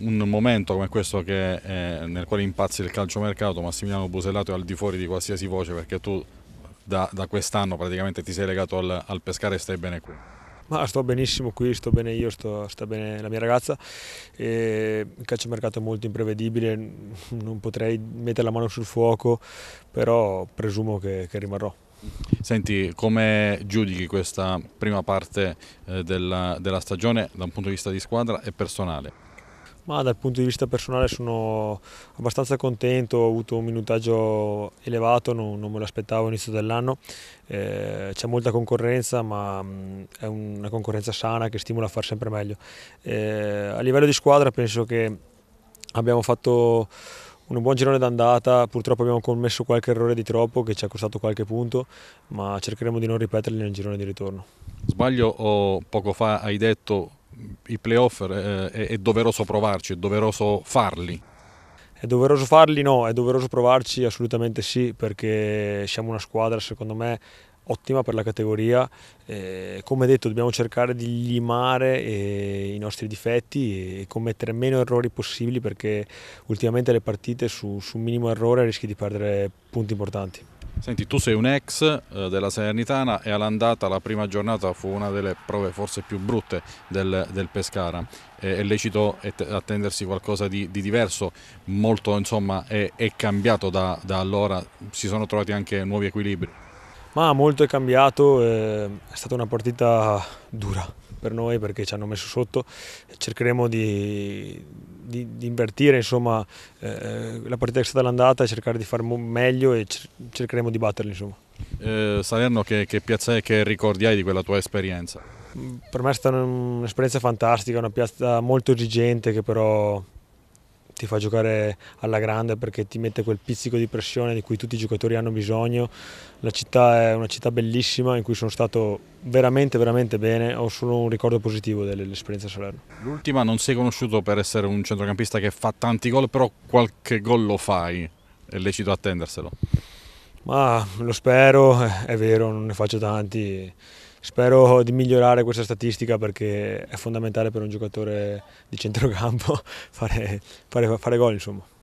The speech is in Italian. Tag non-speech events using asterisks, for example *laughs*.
un momento come questo che, eh, nel quale impazzi il calciomercato, Massimiliano Busellato è al di fuori di qualsiasi voce perché tu da, da quest'anno praticamente ti sei legato al, al pescare e stai bene qui. Ma sto benissimo qui, sto bene io, sto, sta bene la mia ragazza. E il calciomercato è molto imprevedibile, non potrei mettere la mano sul fuoco, però presumo che, che rimarrò. Senti, come giudichi questa prima parte eh, della, della stagione da un punto di vista di squadra e personale? Ma dal punto di vista personale sono abbastanza contento, ho avuto un minutaggio elevato, non, non me l'aspettavo all'inizio dell'anno, eh, c'è molta concorrenza ma mh, è una concorrenza sana che stimola a far sempre meglio. Eh, a livello di squadra penso che abbiamo fatto un buon girone d'andata, purtroppo abbiamo commesso qualche errore di troppo che ci ha costato qualche punto, ma cercheremo di non ripeterli nel girone di ritorno. Sbaglio o poco fa hai detto i playoff eh, è, è doveroso provarci, è doveroso farli. È doveroso farli? No, è doveroso provarci? Assolutamente sì, perché siamo una squadra, secondo me, ottima per la categoria. Eh, come detto, dobbiamo cercare di limare eh, i nostri difetti e commettere meno errori possibili perché ultimamente le partite su, su un minimo errore rischi di perdere punti importanti. Senti, tu sei un ex eh, della Salernitana e all'andata la prima giornata fu una delle prove forse più brutte del, del Pescara. Eh, è lecito attendersi qualcosa di, di diverso, molto insomma, è, è cambiato da, da allora, si sono trovati anche nuovi equilibri. Ma molto è cambiato, è stata una partita dura per noi perché ci hanno messo sotto, cercheremo di, di, di invertire insomma, eh, la partita che è stata l'andata, e cercare di fare meglio e cercheremo di batterli. Insomma. Eh, Salerno, che, che piazza è che ricordi hai di quella tua esperienza? Mm, per me è stata un'esperienza fantastica, una piazza molto esigente che però ti fa giocare alla grande perché ti mette quel pizzico di pressione di cui tutti i giocatori hanno bisogno. La città è una città bellissima in cui sono stato veramente veramente bene, ho solo un ricordo positivo dell'esperienza a Salerno. L'ultima non sei conosciuto per essere un centrocampista che fa tanti gol, però qualche gol lo fai, è lecito attenderselo. Ma lo spero, è vero, non ne faccio tanti Spero di migliorare questa statistica perché è fondamentale per un giocatore di centrocampo *laughs* fare, fare, fare gol insomma.